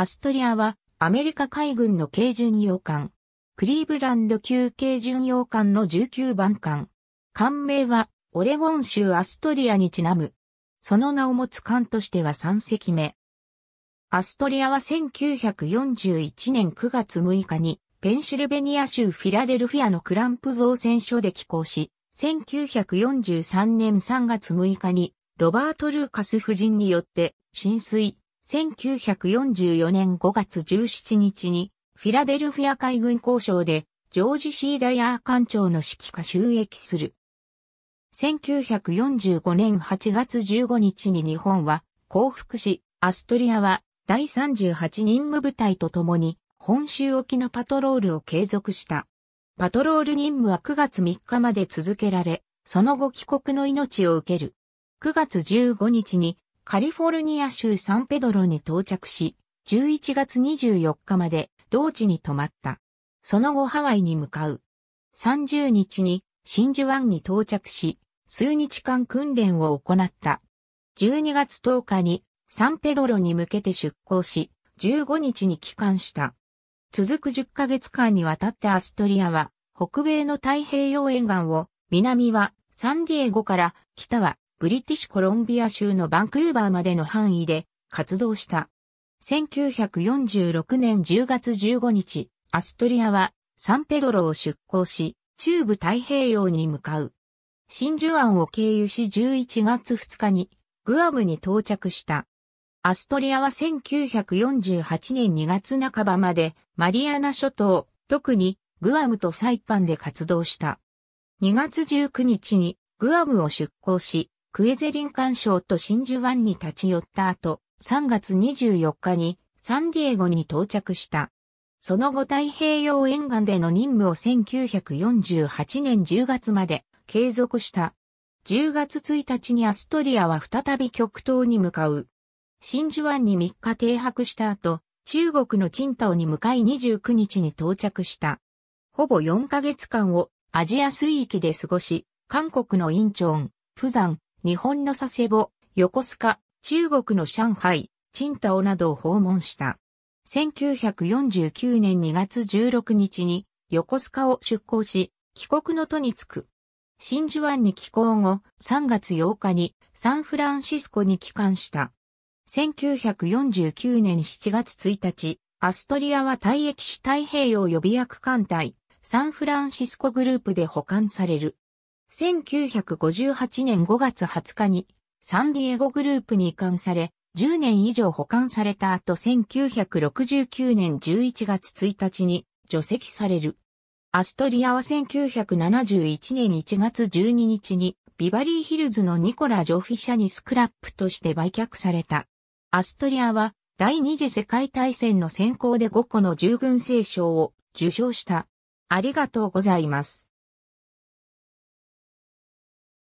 アストリアはアメリカ海軍の軽巡洋艦。クリーブランド級軽巡洋艦の19番艦。艦名はオレゴン州アストリアにちなむ。その名を持つ艦としては3隻目。アストリアは1941年9月6日にペンシルベニア州フィラデルフィアのクランプ造船所で寄港し、1943年3月6日にロバート・ルーカス夫人によって浸水、1944年5月17日に、フィラデルフィア海軍交渉で、ジョージ・シーダヤー艦長の指揮下収益する。1945年8月15日に日本は降伏し、アストリアは第38任務部隊と共に本州沖のパトロールを継続した。パトロール任務は9月3日まで続けられ、その後帰国の命を受ける。9月15日にカリフォルニア州サンペドロに到着し、11月24日まで同地に泊まった。その後ハワイに向かう。30日に真珠湾に到着し、数日間訓練を行った。12月10日にサンペドロに向けて出港し、15日に帰還した。続く10ヶ月間にわたってアストリアは、北米の太平洋沿岸を、南はサンディエゴから、北はブリティッシュコロンビア州のバンクーバーまでの範囲で活動した。1946年10月15日、アストリアはサンペドロを出港し、中部太平洋に向かう。真珠湾を経由し11月2日にグアムに到着した。アストリアは1948年2月半ばまでマリアナ諸島、特にグアムとサイパンで活動した。2月19日にグアムを出港し、クエゼリン干渉と真珠湾に立ち寄った後、3月24日にサンディエゴに到着した。その後太平洋沿岸での任務を1948年10月まで継続した。10月1日にアストリアは再び極東に向かう。真珠湾に3日停泊した後、中国のチンタオに向かい29日に到着した。ほぼ4ヶ月間をアジア水域で過ごし、韓国のインチョン、釜山、日本の佐世保、横須賀、中国の上海、青島などを訪問した。1949年2月16日に横須賀を出港し、帰国の途に着く。真珠湾に帰港後、3月8日にサンフランシスコに帰還した。1949年7月1日、アストリアは退役し太平洋予備役艦隊、サンフランシスコグループで保管される。1958年5月20日にサンディエゴグループに移管され、10年以上保管された後1969年11月1日に除籍される。アストリアは1971年1月12日にビバリーヒルズのニコラ・ジョフィシャにスクラップとして売却された。アストリアは第二次世界大戦の先行で5個の従軍聖賞を受賞した。ありがとうございます。